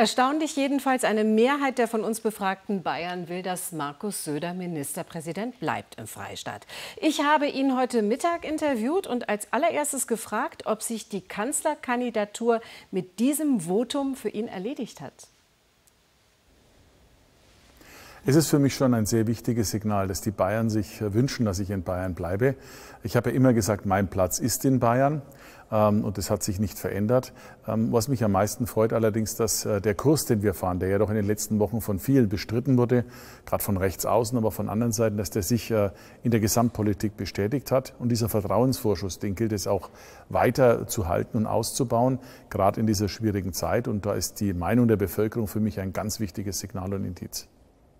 Erstaunlich jedenfalls, eine Mehrheit der von uns befragten Bayern will, dass Markus Söder Ministerpräsident bleibt im Freistaat. Ich habe ihn heute Mittag interviewt und als allererstes gefragt, ob sich die Kanzlerkandidatur mit diesem Votum für ihn erledigt hat. Es ist für mich schon ein sehr wichtiges Signal, dass die Bayern sich wünschen, dass ich in Bayern bleibe. Ich habe ja immer gesagt, mein Platz ist in Bayern. Ähm, und das hat sich nicht verändert. Ähm, was mich am meisten freut allerdings, dass äh, der Kurs, den wir fahren, der ja doch in den letzten Wochen von vielen bestritten wurde, gerade von rechts außen, aber von anderen Seiten, dass der sich äh, in der Gesamtpolitik bestätigt hat. Und dieser Vertrauensvorschuss, den gilt es auch weiter zu halten und auszubauen, gerade in dieser schwierigen Zeit. Und da ist die Meinung der Bevölkerung für mich ein ganz wichtiges Signal und Indiz.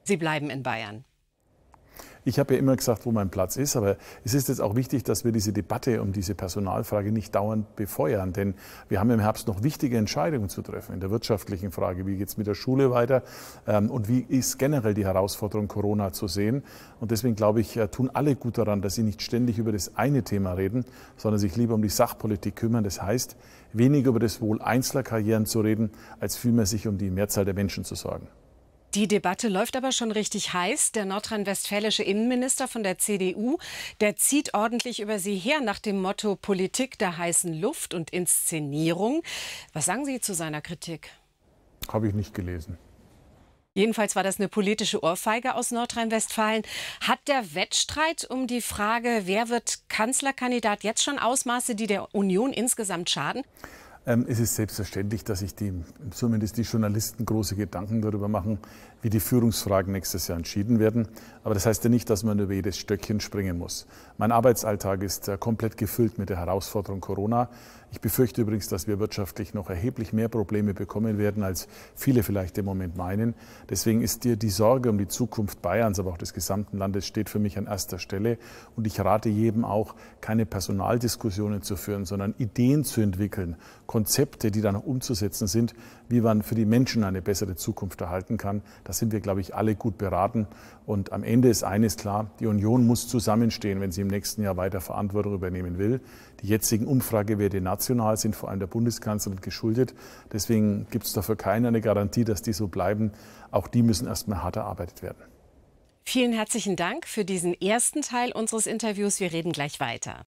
Sie bleiben in Bayern. Ich habe ja immer gesagt, wo mein Platz ist, aber es ist jetzt auch wichtig, dass wir diese Debatte um diese Personalfrage nicht dauernd befeuern, denn wir haben im Herbst noch wichtige Entscheidungen zu treffen in der wirtschaftlichen Frage, wie geht es mit der Schule weiter ähm, und wie ist generell die Herausforderung Corona zu sehen. Und deswegen glaube ich, äh, tun alle gut daran, dass sie nicht ständig über das eine Thema reden, sondern sich lieber um die Sachpolitik kümmern. Das heißt, weniger über das Wohl einzelner Karrieren zu reden, als vielmehr sich um die Mehrzahl der Menschen zu sorgen. Die Debatte läuft aber schon richtig heiß. Der nordrhein-westfälische Innenminister von der CDU, der zieht ordentlich über sie her nach dem Motto Politik der heißen Luft und Inszenierung. Was sagen Sie zu seiner Kritik? Habe ich nicht gelesen. Jedenfalls war das eine politische Ohrfeige aus Nordrhein-Westfalen. Hat der Wettstreit um die Frage, wer wird Kanzlerkandidat, jetzt schon Ausmaße, die der Union insgesamt schaden? Ähm, es ist selbstverständlich, dass sich die, zumindest die Journalisten große Gedanken darüber machen, wie die Führungsfragen nächstes Jahr entschieden werden. Aber das heißt ja nicht, dass man über jedes Stöckchen springen muss. Mein Arbeitsalltag ist äh, komplett gefüllt mit der Herausforderung Corona. Ich befürchte übrigens, dass wir wirtschaftlich noch erheblich mehr Probleme bekommen werden, als viele vielleicht im Moment meinen. Deswegen ist dir die Sorge um die Zukunft Bayerns, aber auch des gesamten Landes steht für mich an erster Stelle. Und ich rate jedem auch, keine Personaldiskussionen zu führen, sondern Ideen zu entwickeln, Konzepte, die dann umzusetzen sind, wie man für die Menschen eine bessere Zukunft erhalten kann. Da sind wir, glaube ich, alle gut beraten. Und am Ende ist eines klar, die Union muss zusammenstehen, wenn sie im nächsten Jahr weiter Verantwortung übernehmen will. Die jetzigen Umfragewerte national sind vor allem der Bundeskanzlerin geschuldet. Deswegen gibt es dafür keine eine Garantie, dass die so bleiben. Auch die müssen erstmal hart erarbeitet werden. Vielen herzlichen Dank für diesen ersten Teil unseres Interviews. Wir reden gleich weiter.